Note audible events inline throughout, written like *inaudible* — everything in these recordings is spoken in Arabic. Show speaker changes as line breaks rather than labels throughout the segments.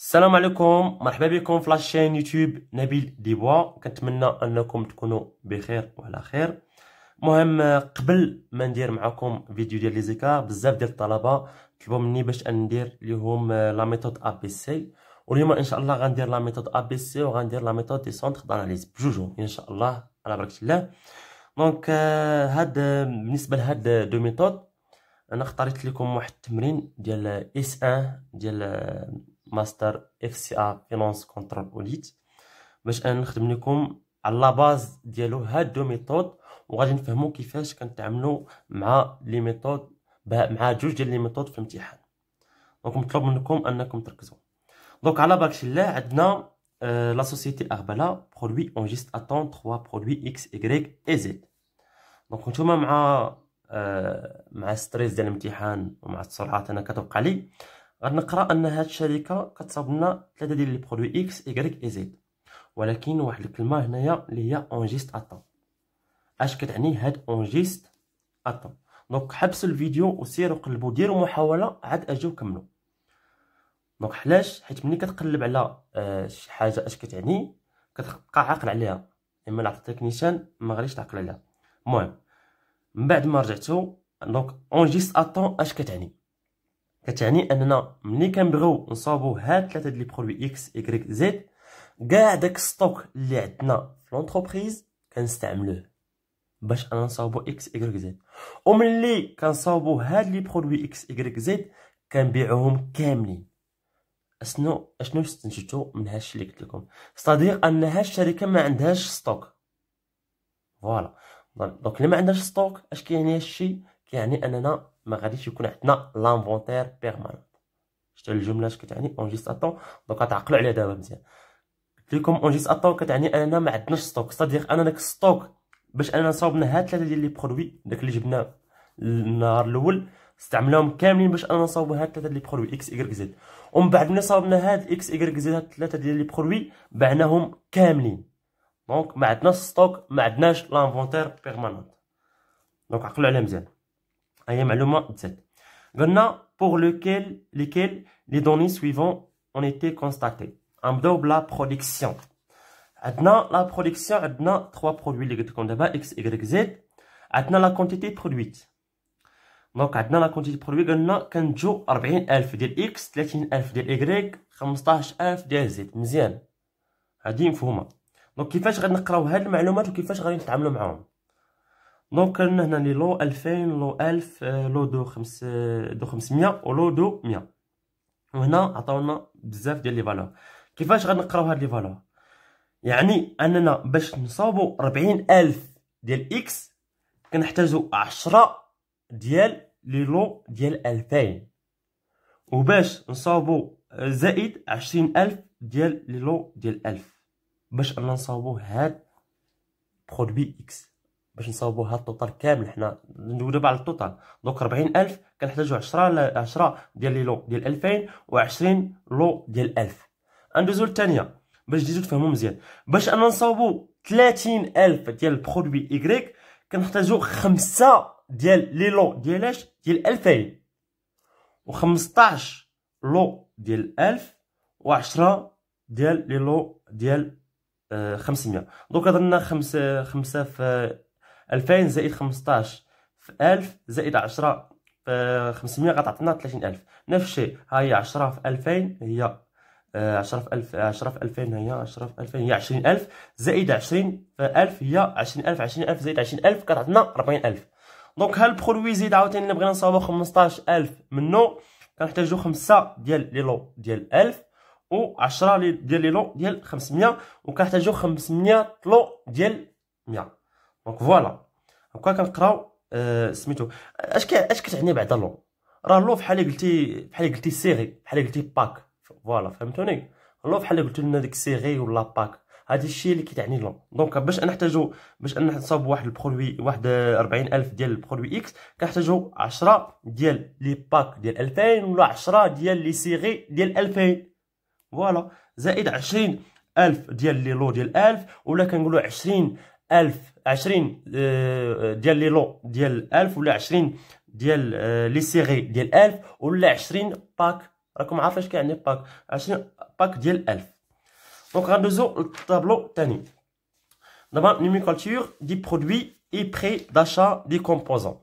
السلام عليكم مرحبا بكم في لاشين يوتيوب نبيل ديبوا كنتمنى انكم تكونوا بخير وعلى خير مهم قبل ما ندير معكم فيديو ديال لي زيكار بزاف ديال الطلبه طلبوا مني باش ندير ليهم آه، لا ميثود ا بي سي واليوم ان شاء الله غندير لا ميثود ا بي سي وغندير لا ميثود دي سونتر داناليز بجوجهم ان شاء الله على بركه الله دونك آه، هاد آه، بالنسبه لهاد دو ميثود انا اختاريت لكم واحد التمرين ديال اس ان ديال ماستر اف سي ا فينونس كونترول اوديت باش انا نخدم لكم على لا باز ديالو هاد دو ميثود وغادي نفهمو كيفاش كنتعاملو مع لي ميثود مع جوج ديال لي ميثود في الامتحان دونك مطلوب منكم انكم تركزوا دونك على بركه الله عندنا آه، لا سوسيتي société برودوي اون جيست اتون 3 برودوي اكس Y اي زد دونك نتوما مع آه، مع ستريس ديال الامتحان ومع السرعات انا كتوقع لي غنقرا ان هاد الشركه كتصاوب لنا ثلاثه ديال لي برودوي اكس ايغريك اي زد ولكن واحد الكلمه هنايا اللي هي اونجيست اتون اش كتعني هاد اونجيست اتون دونك حبسوا الفيديو وسيروا قلبوا ديروا محاوله عاد اجيو كملوا دونك علاش حيت ملي كتقلب على آه، شي حاجه اش كتعني كتبقى عاقل عليها اما نعطي تكنيشان ما غاديش تعقل عليها المهم من بعد ما رجعتو دونك اونجيست اتون اش كتعني كتعني اننا ملي كنبغيو نصاوبو هاد ثلاثه ديال لي برودوي اكس ايكغيك زد كاع داك ستوك اللي عندنا في لونتربريز كنستعملوه باش انا نصاوبو اكس ايكغيك زد وملي كنصاوبو هاد لي برودوي اكس ايكغيك زد كنبيعوهم كاملين اشنو اشنو استنتجتو من هادشي اللي قلت لكم استادير ان هاد الشركه ما عندهاش ستوك فوالا دونك اللي ما عندهاش ستوك اش كيعني هادشي كيعني اننا ما غاديش يكون عندنا لانفونتير بيرمانون شتا الجمله كتعني اون جيست اتون دونك تعقلوا عليها دابا مزيان قلت لكم اون جيست اتون كتعني اننا ما عندناش ستوك صديق انا داك ستوك باش اننا صاوبنا هاد ثلاثه ديال لي برودوي داك اللي جبناه النهار الاول استعملناهم كاملين باش انا نصاوب هاد ثلاثه لي برودوي اكس ايغريك زد ومن بعد ملي صاوبنا هاد اكس ايغريك زد هاد ثلاثه ديال لي برودوي بعناهم كاملين دونك ما عندناش ستوك ما عندناش لانفونتير بيرمانون دونك عقلوا عليها مزيان pour lequel, lesquels les données suivantes ont été constatées. la production. la production, a trois produits, X, Y, Z. la quantité produite. Donc, la quantité produite, 40000 de X, 30000 de Y, 15000 de Z. مزيان. هادي مفهومه دونك كيفاش غنقراو هاد المعلومات وكيفاش غادي نتعاملوا معاهم دونك عندنا هنا لي لو 2000 لو 1000 آه، لو دو 5 آه، دو 500 ولو دو 100 وهنا عطاونا بزاف ديال لي فالور كيفاش غنقراو هاد لي فالور يعني اننا باش نصاوبو 40000 ديال اكس كنحتاجو 10 ديال لي لو ديال 2000 وباش نصاوبو زائد 20000 ديال لي لو ديال 1000 باش انا نصاوبو هاد برودوي اكس باش نصاوبو هاد التوتال كامل حنا ندوزو على التوتال دونك 40000 كنحتاجو 10 10 ديال لي لو ديال 2000 و20 لو ديال 1000 ندوزو للثانيه باش تجيو تفهمو مزيان باش انا نصاوبو 30000 ديال البرودوي ايغريك كنحتاجو خمسة ديال لي لو ديال اش ديال 2000 و15 لو ديال 1000 و10 ديال لي لو ديال 500 دونك هضرنا خمسة خمسة في 2000 زائد 15 في 1000 زائد 10 في 500 غتعطينا 30000 نفس الشيء ها هي 10 آه، في 2000 هي 10 في 1000 10 في 2000 هي 10 في 2000 هي 20000 زائد 20 في 1000 هي 20000 20000 زائد 20000 كتعطينا 40000 دونك ها البرودوي زيد عاوتاني اللي بغينا نصاوبو 15000 منو كنحتاجو 5 ديال لي لو ديال 1000 و 10 ديال لي لو ديال 500 وكنحتاجو 500 لو ديال 100 دونك فوالا هكا كنقراو أه سميتو اش اش كتعني بعدا لو راه لو بحال قلتي بحال قلتي سيغي بحال قلتي باك فوالا فهمتوني لو بحال قلت لنا ديك سيغي ولا باك هذا الشيء اللي كتعني لو دونك باش نحتاجو باش نصاوبو واحد البرودوي واحد 40000 ديال البرودوي اكس كنحتاجو 10 ديال لي باك ديال 2000 ولا 10 ديال لي سيغي ديال 2000 فوالا زائد 20000 ديال لي لو ديال 1000 ولا كنقولو 20 1000 20 آه، ديال لي لو ديال 1000 ولا 20 ديال آه، لي سيغي ديال 1000 ولا 20 باك راكم عارفين اش كيعني باك 20 باك ديال 1000 دونك غندوزو للطابلو الثاني دابا نوميكالتور دي برودوي اي بري داشا دي كومبوزون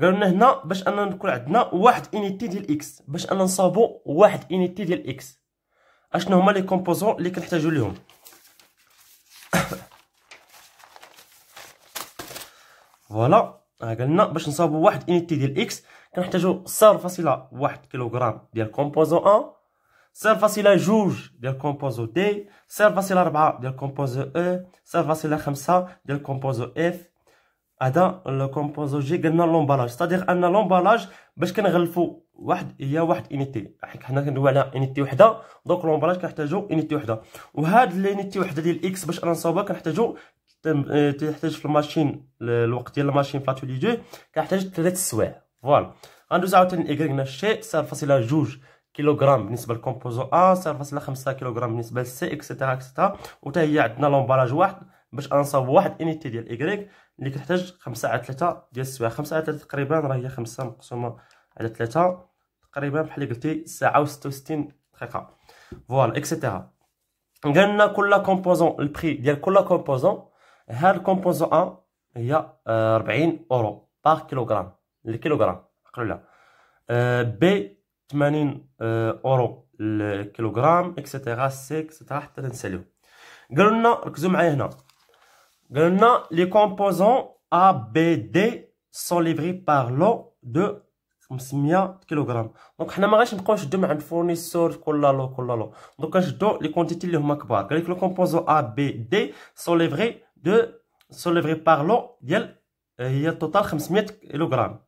قالوا لنا هنا باش اننا نكون عندنا واحد اونيتي ديال اكس باش اننا نصاوبو واحد اونيتي ديال اكس اشنو هما لي كومبوزون اللي كنحتاجو ليهم فوالا قالنا باش نصاوبو واحد اونيتي ديال اكس كنحتاجو صفر فاصله واحد كيلوغرام ديال كومبوزو ان صفر فاصله جوج ديال كومبوزو دي صفر فاصله ربعة ديال كومبوزو او صفر فاصله خمسة ديال كومبوزو اف هذا كومبوزو جي قلنا لومبالاج ستادير ان لومبالاج باش كنغلفو واحد هي واحد انيتي حيت حنا كندويو على انيتي وحده دونك لومبالاج كنحتاجو انيتي وحده وهاد الانيتي وحده ديال اكس باش انا نصاوبها كنحتاجو آه، تحتاج في الماشين الوقت ديال الماشين في لاتولي دو كنحتاج ثلاث سوايع فوالا غندوز عاوتاني ايكغيك هنا شي صفر فاصله جوج كيلوغرام بالنسبه لكومبوزون ا صفر فاصله خمسة كيلوغرام بالنسبه لسي اكسيتيرا اكسيتيرا وتا هي عندنا لومبالاج واحد باش انصاب واحد انيتي ديال ايكغيك اللي كتحتاج خمسة على ثلاثة ديال السوايع خمسة على ثلاثة تقريبا راه هي خمسة مقسومه على ثلاثة تقريبا بحال اللي قلتي ساعه و وستين دقيقه فوالا اكسيتيرا قالنا كل كومبوزون البري ديال كل كومبوزون هاد الكومبوزون 1 هي 40 آه، اورو باغ كيلوغرام للكيلوغرام عقلوا لها بي 80 اورو للكيلوغرام اكسيتيرا سي اكسيتيرا حتى تنساليو قالوا لنا ركزوا معايا هنا قالوا لنا لي كومبوزون ا بي دي سون ليفري بار لو دو 500 كيلوغرام دونك حنا ما غاديش نبقاو نشدو من عند فورنيسور كل لو كل لو دونك كنشدو لي كونتيتي اللي هما كبار قال لك لو كومبوزون ا بي دي سون ليفري دو سوليفري بارلون ديال هي التوتال 500 كيلوغرام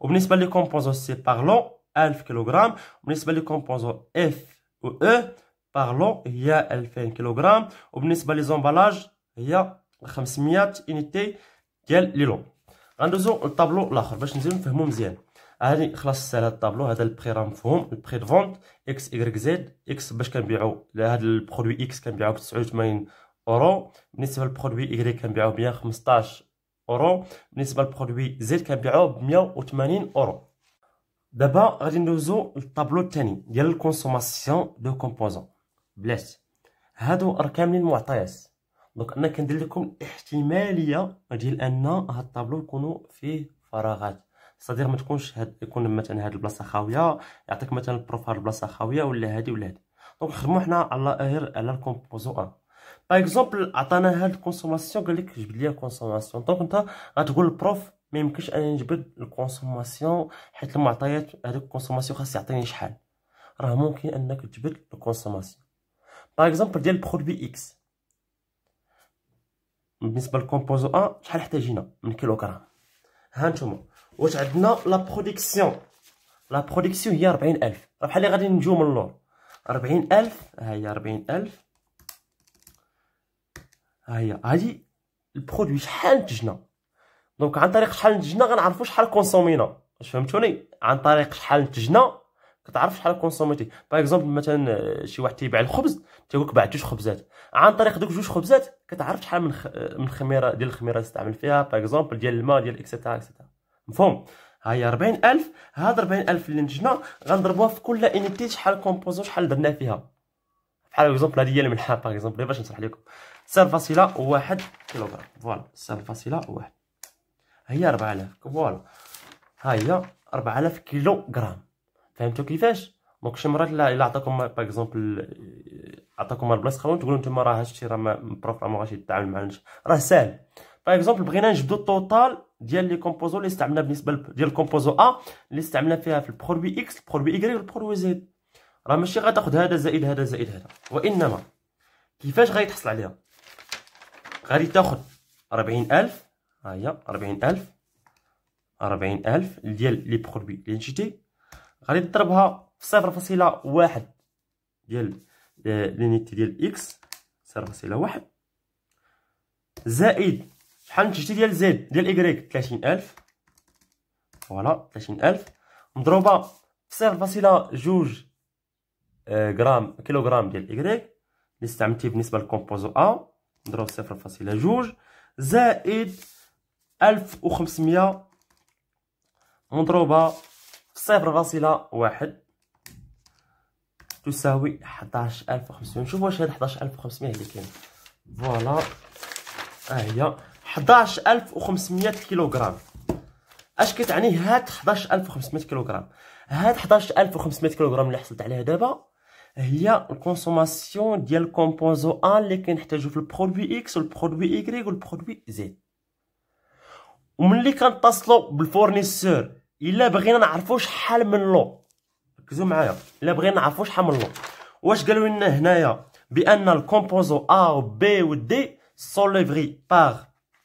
وبالنسبه لي كومبوزو سي بارلون 1000 كيلوغرام وبالنسبه لي كومبوزو اف و او بارلون هي 2000 كيلوغرام وبالنسبه لي زومبالاج هي 500 يونيتي ديال لي غندوزو للطابلو الاخر باش نزيدو نفهمو مزيان خلاص خلصت هاد الطابلو هذا البخي راه مفهوم البخي دو فونت اكس ايغريك زد اكس باش كنبيعو هاد البرودوي اكس كنبيعو ب 89 اورو بالنسبه للبرودوي اي كنبيعوه ب 115 اورو بالنسبه للبرودوي زد كنبيعوه ب 180 اورو دابا غادي ندوزو للطابلو الثاني ديال الكونسوماسيون دو كومبوزون بلاتي هادو ارقام للمعطيات دونك انا كندير لكم احتماليه ديال ان هاد الطابلو يكونوا فيه فراغات صدير ما تكونش هاد يكون مثلا هاد البلاصه خاويه يعطيك مثلا البروفار البلاصه خاويه ولا هادي ولا هادي دونك خدمو حنا على الاهر على الكومبوزون باغ اكزومبل هاد الكونسوماسيون قال لك جبد لي الكونسوماسيون دونك انت غتقول للبروف ما يمكنش انني نجبد الكونسوماسيون حيت المعطيات هذوك الكونسوماسيون خاص يعطيني شحال راه ممكن انك تجبد الكونسوماسيون باغ اكزومبل ديال برودوي اكس بالنسبه للكومبوزو ا شحال احتاجينا من كيلوغرام ها نتوما واش عندنا لا برودكسيون لا برودكسيون هي 40000 بحال اللي غادي نجيو من اللور 40000 ها هي 40000 ها هي هادي البرودوي شحال نتجنا دونك عن طريق شحال نتجنا غنعرفو شحال كونسومينا واش فهمتوني عن طريق شحال نتجنا كتعرف شحال كونسوميتي باغ اكزومبل مثلا آه، شي واحد تيبيع الخبز تيقول لك بعت جوج خبزات عن طريق دوك جوج خبزات كتعرف شحال من خ... آه، من خميره ديال الخميره استعمل فيها باغ اكزومبل ديال الماء ديال اكسيتيرا اكسيتيرا مفهوم ها هي 40000 هاد 40000 اللي نتجنا غنضربوها في كل انيتي شحال كومبوزون شحال درنا فيها بحال اكزومبل هادي هي الملحه باغ اكزومبل باش نشرح لكم 6.1 كيلوغرام فوالا 6.1 هي 4000 فوالا ها هي 4000 كيلوغرام فهمتوا كيفاش دونك شي مرات الا عطاكم باغ اكزومبل عطاكم البلاصه خاوين تقولوا نتوما راه هادشي راه ما غاديش يتعامل مع راه ساهل باغ اكزومبل بغينا نجبدو التوتال ديال لي كومبوزو اللي استعملنا بالنسبه ديال الكومبوزو ا اللي استعملنا فيها في البرودوي اكس البرودوي ايغري والبرودوي زد راه ماشي غتاخد هذا زائد هذا زائد هذا وانما كيفاش غادي تحصل عليها غادي تاخد ربعين ألف ها هي ربعين ألف ربعين ألف ديال لي لي لينتيتي غادي تضربها في صفر فاصلة واحد ديال آه، لينيتي ديال إكس صفر فاصلة واحد زائد شحال نتيجتي ديال زد ديال إكغيك تلاتين ألف فوالا تلاتين ألف مضروبة في صفر فاصلة جوج آه، غرام كيلوغرام ديال إكغيك لي استعملتي بالنسبة للكومبوزو أ نضرب صفر فاصلة جوج زائد ألف وخمسمية مضروبة في صفر فاصلة واحد تساوي حداش ألف وخمسمية نشوف واش هاد حداش ألف وخمسمية اللي كاين فوالا هاهي هي حداش ألف وخمسمية كيلوغرام اش كتعني هاد حداش ألف وخمسمية كيلوغرام هاد حداش ألف وخمسمية كيلوغرام اللي حصلت عليها دابا هي الكونسوماسيون ديال كومبوزو ان اللي كنحتاجو في البرودوي اكس والبرودوي ايكغيك والبرودوي زد وملي كنتصلو بالفورنيسور الا بغينا نعرفو شحال من لو ركزوا معايا الا بغينا نعرفو شحال من لو واش قالوا لنا هنايا بان الكومبوزو ا و بي و دي سون ليفري باغ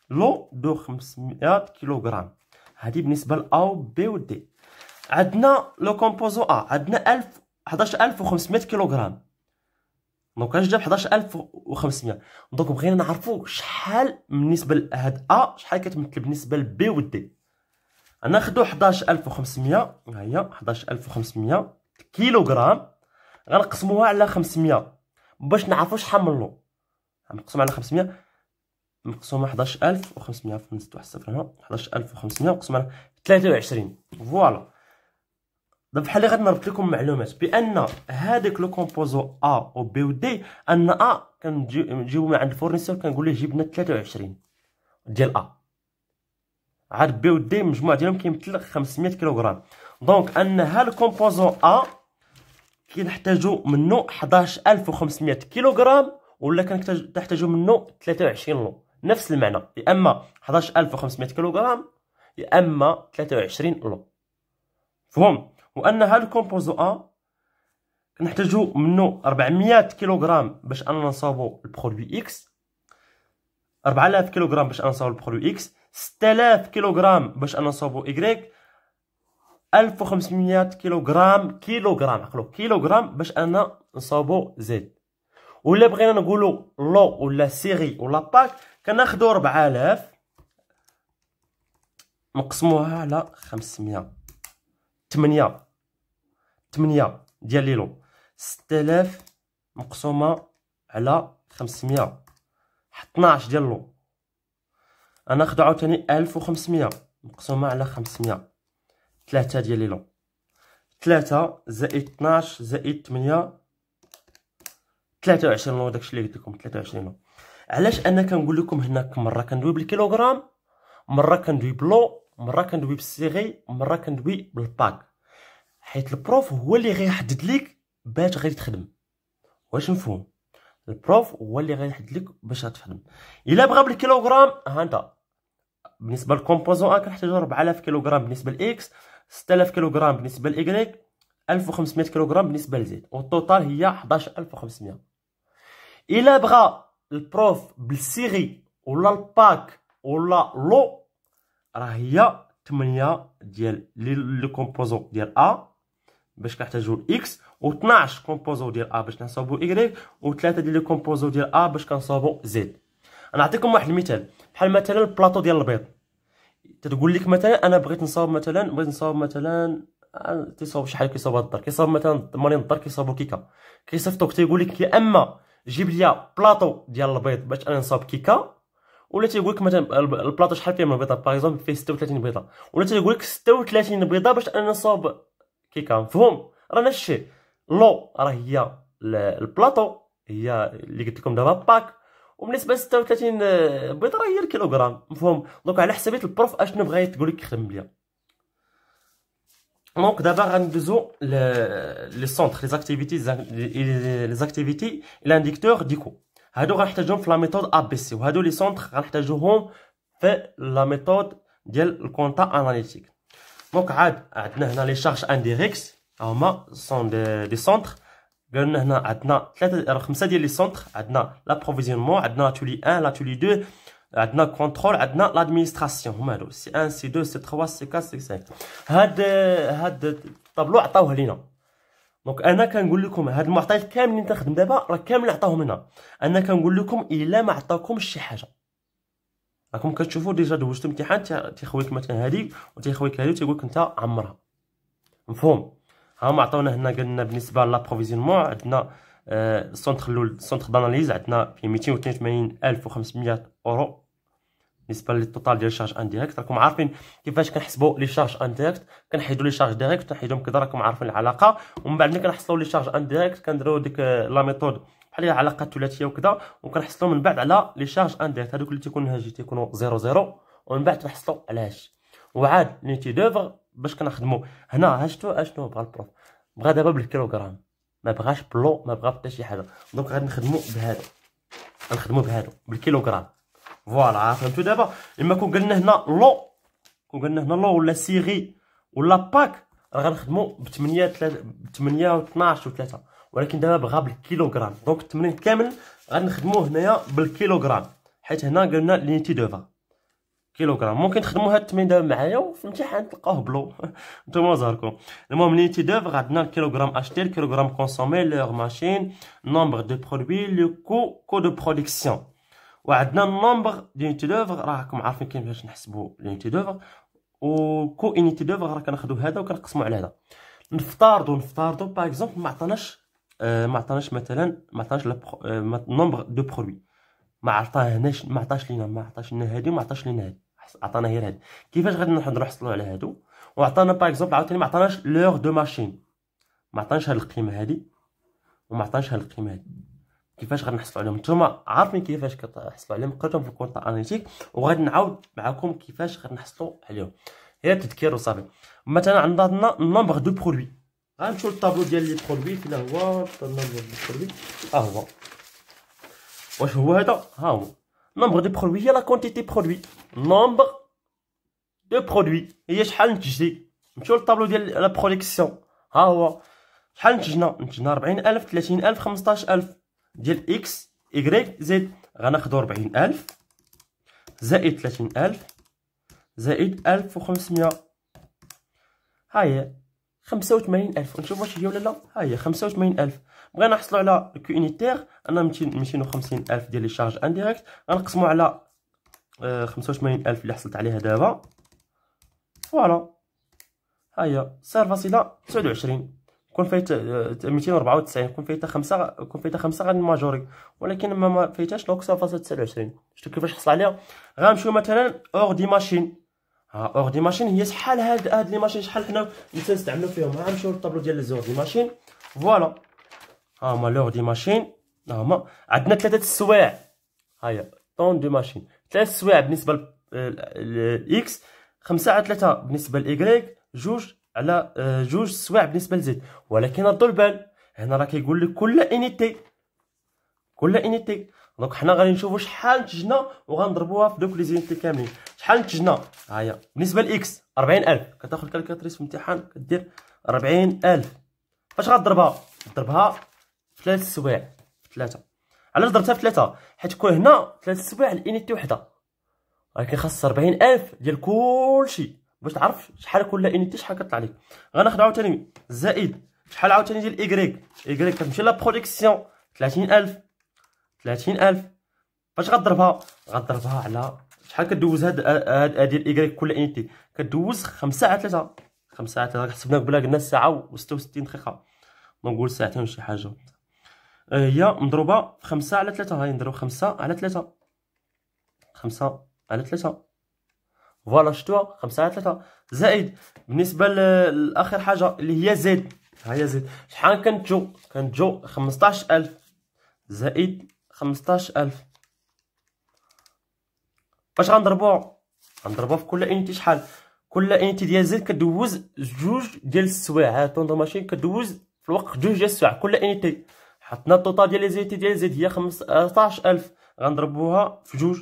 لو دو 500 كيلوغرام هادي بالنسبه ل ا و بي و دي عندنا لو كومبوزو ا عندنا 1000 11500 كيلوغرام دونك اش جاب 11500 دونك بغينا نعرفوا شحال بالنسبه لهاد ا شحال كتمثل بالنسبه لبي ودي غناخذوا 11500 ها هي 11500 كيلوغرام غنقسموها على 500 باش نعرفوا شحال من لو غنقسم على 500 مقسومه 11500 في نزيد واحد صفر هنا 11500 مقسومه على 23 فوالا دابا بحال اللي غنربط لكم معلومات بان هذاك لو كومبوزو ا او بي و دي ان ا كنجيبو من عند الفورنيسور كنقول ليه جيب لنا 23 ديال ا عاد بي و دي المجموع ديالهم كيمثل 500 كيلوغرام دونك ان ها كومبوزو ا كنحتاجو منو 11500 كيلوغرام ولا كنحتاجو منو 23 لو نفس المعنى يا اما 11500 كيلوغرام يا اما 23 لو فهمت وان هذا الكومبوزو ا نحتاجو منو 400 كيلوغرام باش انا نصاوبو البرودوي اكس 4000 كيلوغرام باش انا نصاوبو البرودوي اكس 6000 كيلوغرام باش انا نصاوبو ايكغيك 1500 كيلوغرام كيلوغرام عقلو كيلوغرام باش انا نصاوبو زد ولا بغينا نقولو لو ولا سيري ولا باك كناخدو 4000 نقسموها على 500 8 8 ديال لي لون 6000 مقسومه على 500 12 ديال لون غناخدو عاوتاني 1500 مقسومه على 500 3 ديال لي لون 3 زائد 12 زائد 8 23 لون داكشي اللي قلت لكم 23 لون علاش انا كنقول لكم هناك مره كندوي بالكيلوغرام مره كندوي بلو مره كندوي بالسيغي مره كندوي بالباك حيت البروف هو اللي غيحدد لك باش غادي تخدم واش مفهوم البروف هو اللي غيحدد لك باش غتخدم الا بغى بالكيلوغرام ها انت بالنسبه للكومبوزون ا كنحتاجو 4000 كيلوغرام بالنسبه لاكس 6000 كيلوغرام بالنسبه لايكغيك 1500 كيلوغرام بالنسبه لزيد والتوتال هي 11500 الا بغى البروف بالسيري ولا الباك ولا لو راه هي 8 ديال لي كومبوزون ديال ا باش كنحتاجو الاكس و12 كومبوزو ديال ا باش نصاوبو واي و3 ديال لي كومبوزو ديال ا باش كنصاوبو زد نعطيكم واحد المثال بحال مثلا البلاطو ديال البيض تتقول لك مثلا انا بغيت نصاوب مثلا بغيت نصاوب مثلا آه، تيصاوب شحال كيصاوب الدار كيصاوب مثلا مالين الدار كيصاوبو كيكا كيصيفطوك تيقول لك يا اما جيب لي بلاطو ديال البيض باش انا نصاوب كيكا ولا تيقول لك مثلا البلاطو شحال فيه من البيضه باغ اكزومبل فيه 36 بيضه ولا تيقول لك 36 بيضه باش انا نصاوب كي كنفهم رانا الشيء لو راه هي البلاطو هي اللي قلت لكم دابا باك وبالنسبه ل 36 بيضه راه هي الكيلوغرام مفهوم دونك على حسابيت البروف اشنو بغا تقول لك خدم ليا دونك دابا غندوزو لي سونتر لي زاكتيفيتي لي زاكتيفيتي لانديكتور ديكو هادو غنحتاجهم في لا ميثود ا بي سي وهادو لي سونتر غنحتاجوهم في لا ميثود ديال الكونتا اناليتيك دونك عاد عندنا هنا لي شارج ان ديريكس هما سون دي سونتر قلنا هنا عندنا ثلاثه خمسه ديال لي سونتر عندنا لابروفيزيونمون عندنا لاتولي 1 لاتولي 2 عندنا كونترول عندنا لادمينستراسيون هما هادو سي 1 سي 2 سي 3 سي 4 سي 5 هاد هاد الطابلو عطاوه لينا دونك انا كنقول لكم هاد المعطيات كاملين تخدم دابا راه كامل عطاهم لنا انا كنقول لكم الا ما عطاكمش شي حاجه راكم كتشوفوا ديجا دوزت امتحان تيخويك مثلا هذيك وتيخويك هذه وتيقول لك انت عمرها مفهوم ها هما عطاونا هنا قالنا بالنسبه لابروفيزيونمون عندنا آه سونتر لول سونتر داناليز عندنا في 282500 اورو بالنسبه للتوتال ديال الشارج انديريكت راكم عارفين كيفاش كنحسبوا لي شارج انديريكت كنحيدوا لي شارج ديريكت نحيدوهم كذا راكم عارفين العلاقه ومن بعد ملي كنحصلوا لي شارج انديريكت كنديروا ديك آه، لا ميثود بحال علاقات ثلاثيه وكذا وكنحصلوا من بعد على لي شارج اندير هذوك اللي تيكونوا هاجي تيكونوا 0 0 ومن بعد تنحصلوا على هاش وعاد نيتي دوفر باش كنخدموا هنا هاشتو اشنو بغى البروف بغى دابا بالكيلوغرام ما بغاش بلو ما بغا حتى شي حاجه دونك غادي نخدموا بهذا غنخدموا بهذا بالكيلوغرام فوالا فهمتوا دابا اما كون قلنا هنا لو كون قلنا هنا لو ولا سيغي ولا باك غنخدموا ب 8 3 ب 8 و 12 و 3 ولكن دابا بغا بالكيلوغرام دونك التمرين كامل غنخدموه هنايا بالكيلوغرام حيت هنا قلنا لينيتي دو فا كيلوغرام ممكن تخدموا هاد التمرين دابا معايا وفي الامتحان تلقاوه بلو *laughs* نتوما زهركم المهم لينيتي دوف عندنا الكيلوغرام اشتي الكيلوغرام كونسومي لوغ ماشين نومبر دو برودوي لو كو كو دو برودكسيون وعندنا النومبر لينيتي دوف راكم عارفين كيفاش نحسبوا لينيتي و كو انيتي دوف راه كناخذوا هذا وكنقسموا على هذا نفترضوا نفترضوا باغ اكزومبل ما عطاناش آه، ما عطاناش مثلا ما عطاناش نومبر دو برودوي ما عطاهناش ما عطاش لينا ما عطاش لنا هادي وما عطاش لينا هادي عطانا غير هادي كيفاش غادي نروحو نحصلوا على هادو وعطانا باغ اكزومبل عاوتاني ما عطاناش لور دو ماشين ما عطاناش هاد القيمه هادي وما عطاناش هاد القيمه هادي كيفاش غادي نحصلوا عليهم نتوما عارفين كيفاش كتحصلوا عليهم قريتهم في الكونتا اناليتيك وغادي نعاود معكم كيفاش غادي نحصلوا عليهم هي تذكير وصافي مثلا عندنا نومبر دو برودوي غنمشيو للطابلو ديال لي برودوي فين هو الطابلو ديال لي برودوي ها هو واش هو هذا ها هو نمبر دو برودوي هي لا كونتيتي برودوي نمبر دو برودوي هي شحال نتجدي نمشيو للطابلو ديال لا برودكسيون ها هو شحال نتجنا نتجنا 40000 30000 15000 ديال اكس y زد غناخدو 40000 زائد 30000 زائد 1500 ها هي 85000 نشوف واش هي ولا لا ها هي 85000 بغينا نحصلوا على كو يونيتير انا 250000 ديال لي شارج انديريكت غنقسموا على 85000 آه، اللي حصلت عليها دابا فوالا ها هي 0.29 كون فايت 294 آه، كون فايت 5 كون فايت 5 ماجوري ولكن ما فايتاش دونك 0.29 شفتوا كيفاش حصل عليها غنمشيو مثلا اور دي ماشين ها اور دي ماشين هي شحال هاد هاد لي ماشين شحال حنا نستعملو فيهم ها نمشيو للطابلو ديال لي دي ماشين فوالا ها هما لور دي ماشين ها هما عندنا ثلاثه السوايع ها هي طون دو ماشين ثلاثه السوايع بالنسبه ل للاكس خمسه على ثلاثه بالنسبه لايكغيك جوج على آه، جوج سوايع بالنسبه لزيد ولكن ردوا البال هنا راه كيقول لك كل انيتي كل انيتي دونك حنا غادي نشوفوا شحال نتجنا وغنضربوها في دوك لي زينتي كاملين شحال نتجنا ها هي بالنسبه لاكس 40000 كتاخذ الكالكاتريس في الامتحان كدير 40000 فاش غتضربها ضربها في ثلاث سوايع ثلاثه علاش ضربتها في ثلاثه حيت كون هنا ثلاث سوايع الانيتي وحده ولكن خاص 40000 ديال كلشي باش تعرف شحال كل انيتي شحال كطلع لك غناخذ عاوتاني زائد شحال عاوتاني ديال ايكغيك ايكغيك كتمشي لا بروديكسيون 30000 30000 فاش غتضربها غتضربها على شحال كدوز هاد هاد ديال إيكغيك كل إنتي كدوز خمسة على ثلاثة خمسة على ثلاثة حسبنا قبلها قلنا ساعة وستة وستين دقيقة نقول ساعتين شي حاجة آه، هي مضروبة خمسة على ثلاثة هاي نضرب خمسة على ثلاثة خمسة على ثلاثة فوالا شتوها خمسة على ثلاثة زائد بالنسبة لآخر حاجة اللي هي زيد ها هي زيد شحال كانت جو كانت جو خمسطاش ألف زائد خمسطاش ألف فاش غنضربو غنضربو في كل انتي شحال كل انتي ديال زيت كدوز جوج ديال السوايع ها طوندو ماشين كدوز في الوقت جوج ديال السوايع كل انتي حطنا الطوطال ديال لي زيتي ديال زيت هي 15000 آه، غنضربوها في جوج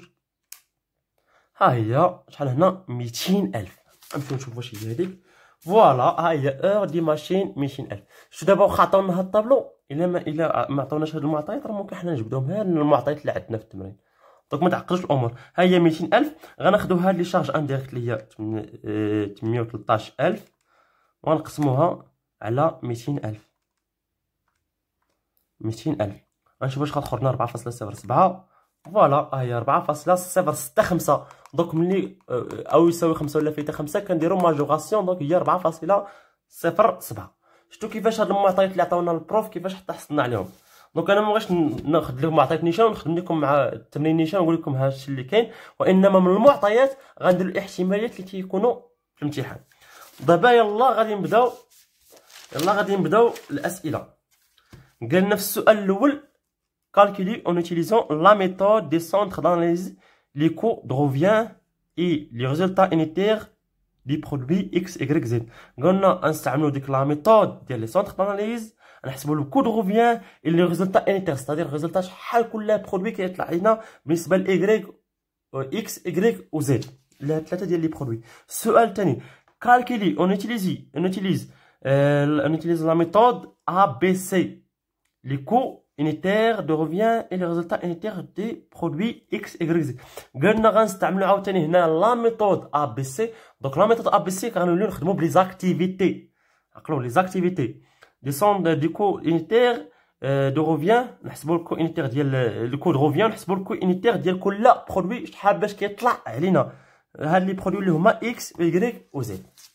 ها هي شحال هنا 200000 نمشيو نشوفو واش هي هذيك فوالا ها هي اور دي ماشين 200000 شتو دابا واخا عطاونا هاد الطابلو الا ما الا آه، ما عطاوناش هاد المعطيات راه ممكن حنا نجبدهم غير المعطيات اللي عندنا في التمرين دونك ما تعقلوش الامور ها هي 200000 غناخذوها لي شارج انديريكت اللي هي 813000 آه، ونقسموها على 200000 200000 غنشوف واش غتخرجنا 4.07 فوالا ها هي 4.065 دونك ملي آه، او يساوي 5 ولا فيتا 5 كنديروا ماجوراسيون دونك هي 4.07 شفتوا كيفاش هاد المعطيات اللي عطاونا البروف كيفاش حتى حصلنا عليهم دونك انا ما بغيتش ناخذ لكم معطيات نيشان ونخدم لكم مع التمرين نيشان ونقول لكم هذا الشيء اللي كاين وانما من المعطيات غندير الاحتمالات اللي تيكونوا في الامتحان دابا يلا غادي نبداو يلا غادي نبداو الاسئله قال نفس السؤال الاول كالكولي اون اوتيليزون لا ميثود دي سونتر d'analyse لي كو de اي لي les résultats لي برودوي اكس X, Y, قلنا نستعملوا ديك لا ميثود ديال لي سونتر داناليز Le coût de revient et le résultat unitaire, c'est-à-dire le résultat de chaque produit qui sont là. Ils sont Y, X, Y ou Z. Les athlètes, c'est-à-dire les produits. Ce qu'il y on utilise la méthode ABC. Les coûts unitaires de revient et le résultat unitaire des produits X, Y, Z. On a la méthode ABC. Donc la méthode ABC, quand nous demandons les activités descend du coût unitaire de revient نحسبوا الكو انيتير ديال الكو دو روفيان نحسبوا الكو انيتير ديال كل برودوي شحال باش كيطلع علينا هاد لي برودوي اللي هما